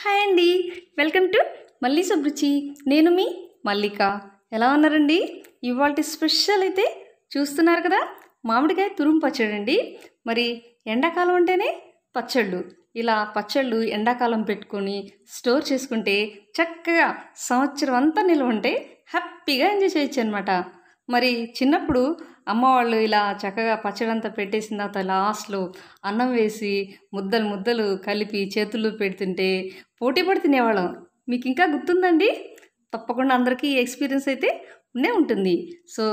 hi అండి welcome to మల్లి సుబ్రుచి నేను మీ మల్లిక ఎలా ఉన్నారండి ఇవాళ స్పెషల్ అయితే చూస్తున్నారు కదా మామిడికాయ తురుము పచ్చడి అండి మరి ఎండాకాలం అంటేనే పచ్చళ్ళు ఇలా పచ్చళ్ళు ఎండాకాలం పెట్టుకొని స్టోర్ చేసుకుంటే చక్కగా సంవత్సరం అంతా నిల్వ ఉంటే హ్యాపీగా ఎంజాయ్ చేయొచ్చు అనమాట మరి చిన్నప్పుడు అమ్మ వాళ్ళు ఇలా చక్కగా పచ్చడంతా పెట్టేసిన తర్వాత లాస్ట్లో అన్నం వేసి ముద్దలు ముద్దలు కలిపి చేతులు పెడుతుంటే పోటీ పడి తినేవాళ్ళం మీకు ఇంకా గుర్తుందండి తప్పకుండా అందరికీ ఎక్స్పీరియన్స్ అయితే ఉండే ఉంటుంది సో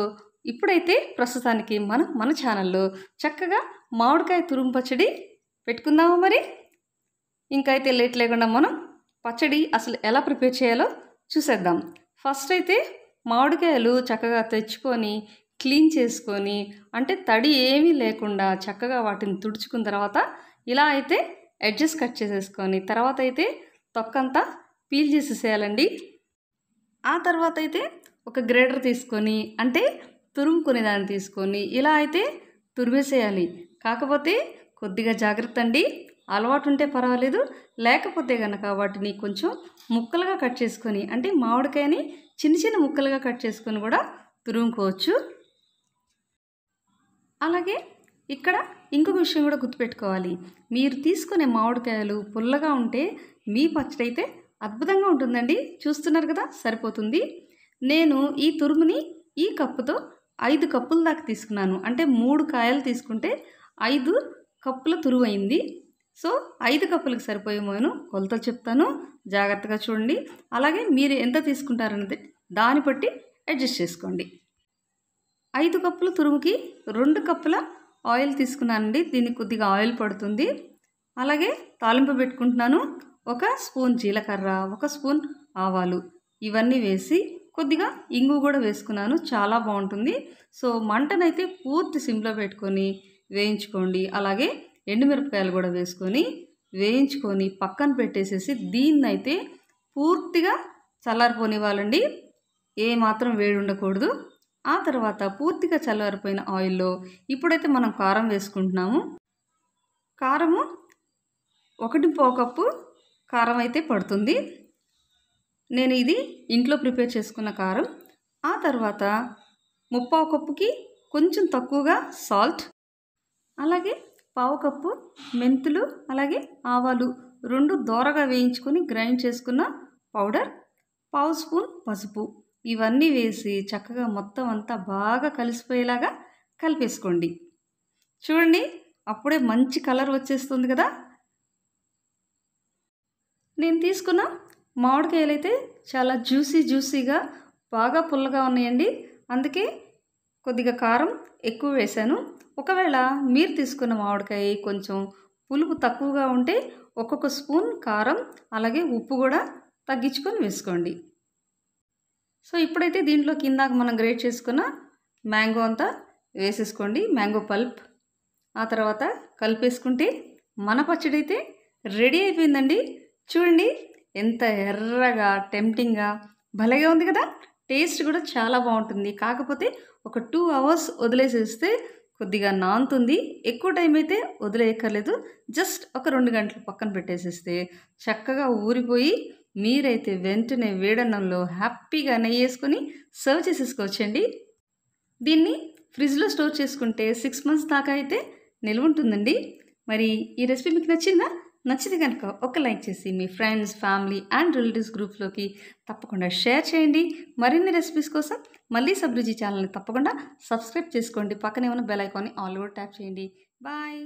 ఇప్పుడైతే ప్రస్తుతానికి మనం మన ఛానల్లో చక్కగా మామిడికాయ తురుము పచ్చడి పెట్టుకుందామా మరి ఇంకైతే లేట్ లేకుండా మనం పచ్చడి అసలు ఎలా ప్రిపేర్ చేయాలో చూసేద్దాం ఫస్ట్ అయితే మామిడికాయలు చక్కగా తెచ్చుకొని క్లీన్ చేసుకొని అంటే తడి ఏమీ లేకుండా చక్కగా వాటిని తుడుచుకున్న తర్వాత ఇలా అయితే ఎడ్జెస్ కట్ చేసేసుకొని తర్వాత అయితే తొక్కంతా పీల్ చేసేసేయాలండి ఆ తర్వాత అయితే ఒక గ్రేడర్ తీసుకొని అంటే తురుముకునే దాన్ని తీసుకొని ఇలా అయితే తురిమేసేయాలి కాకపోతే కొద్దిగా జాగ్రత్త అండి అలవాటు ఉంటే పర్వాలేదు లేకపోతే కనుక వాటిని కొంచెం ముక్కలుగా కట్ చేసుకొని అంటే మామిడికాయని చిన్న చిన్న ముక్కలుగా కట్ చేసుకొని కూడా తురుముకోవచ్చు అలాగే ఇక్కడ ఇంకొక విషయం కూడా గుర్తుపెట్టుకోవాలి మీరు తీసుకునే మామిడికాయలు పుల్లగా ఉంటే మీ పచ్చడి అయితే అద్భుతంగా ఉంటుందండి చూస్తున్నారు కదా సరిపోతుంది నేను ఈ తురుముని ఈ కప్పుతో ఐదు కప్పుల దాకా తీసుకున్నాను అంటే మూడు కాయలు తీసుకుంటే ఐదు కప్పుల తురువు అయింది సో ఐదు కప్పులకు సరిపోయేమోను కొలతలు చెప్తాను జాగ్రత్తగా చూడండి అలాగే మీరు ఎంత తీసుకుంటారన్నది దాన్ని బట్టి అడ్జస్ట్ చేసుకోండి ఐదు కప్పులు తురుముకి రెండు కప్పుల ఆయిల్ తీసుకున్నానండి దీనికి కొద్దిగా ఆయిల్ పడుతుంది అలాగే తాలింపు పెట్టుకుంటున్నాను ఒక స్పూన్ జీలకర్ర ఒక స్పూన్ ఆవాలు ఇవన్నీ వేసి కొద్దిగా ఇంగు కూడా వేసుకున్నాను చాలా బాగుంటుంది సో మంటనైతే పూర్తి సిమ్లో పెట్టుకొని వేయించుకోండి అలాగే ఎండుమిరపకాయలు కూడా వేసుకొని వేయించుకొని పక్కన పెట్టేసేసి దీన్నైతే పూర్తిగా చల్లారిపోనివ్వాలండి ఏమాత్రం వేడి ఉండకూడదు ఆ తర్వాత పూర్తిగా చల్లారిపోయిన ఆయిల్లో ఇప్పుడైతే మనం కారం వేసుకుంటున్నాము కారము ఒకటి పోకప్పు కప్పు కారం అయితే పడుతుంది నేను ఇది ఇంట్లో ప్రిపేర్ చేసుకున్న కారం ఆ తర్వాత ముప్పావు కప్పుకి కొంచెం తక్కువగా సాల్ట్ అలాగే పావు కప్పు మెంతులు అలాగే ఆవాలు రెండు దోరగా వేయించుకొని గ్రైండ్ చేసుకున్న పౌడర్ పావు స్పూన్ పసుపు ఇవన్నీ వేసి చక్కగా మొత్తం అంతా బాగా కలిసిపోయేలాగా కలిపేసుకోండి చూడండి అప్పుడే మంచి కలర్ వచ్చేస్తుంది కదా నేను తీసుకున్న మామిడికాయలు అయితే చాలా జ్యూసీ జ్యూసీగా బాగా పుల్లగా ఉన్నాయండి అందుకే కొద్దిగా కారం ఎక్కువ వేశాను ఒకవేళ మీరు తీసుకున్న మామిడికాయ కొంచెం పులుపు తక్కువగా ఉంటే ఒక్కొక్క స్పూన్ కారం అలాగే ఉప్పు కూడా తగ్గించుకొని వేసుకోండి సో ఇప్పుడైతే దీంట్లో కిందాక మనం గ్రేట్ చేసుకున్న మ్యాంగో అంతా వేసేసుకోండి మ్యాంగో పల్ప్ ఆ తర్వాత కలిపేసుకుంటే మన పచ్చడి అయితే రెడీ అయిపోయిందండి చూడండి ఎంత ఎర్రగా టెంప్టింగ్గా భలేగా ఉంది కదా టేస్ట్ కూడా చాలా బాగుంటుంది కాకపోతే ఒక టూ అవర్స్ వదిలేసేస్తే కొద్దిగా నాంతుంది ఎక్కువ టైం అయితే వదిలేయక్కర్లేదు జస్ట్ ఒక రెండు గంటలు పక్కన పెట్టేసేస్తే చక్కగా ఊరిపోయి మీరైతే వెంటనే వేడన్నంలో హ్యాపీగా నెయ్యి వేసుకొని సర్వ్ చేసేసుకోవచ్చండి దీన్ని ఫ్రిడ్జ్లో స్టోర్ చేసుకుంటే సిక్స్ మంత్స్ దాకా అయితే నిల్వ ఉంటుందండి మరి ఈ రెసిపీ మీకు నచ్చిందా నచ్చితే కనుక ఒక లైక్ చేసి మీ ఫ్రెండ్స్ ఫ్యామిలీ అండ్ రిలేటివ్స్ గ్రూప్లోకి తప్పకుండా షేర్ చేయండి మరిన్ని రెసిపీస్ కోసం మళ్ళీ సబ్రుజీ ఛానల్ని తప్పకుండా సబ్స్క్రైబ్ చేసుకోండి పక్కనే ఉన్న బెల్ ఐకాన్ని ఆల్ ఓవర్ ట్యాప్ చేయండి బాయ్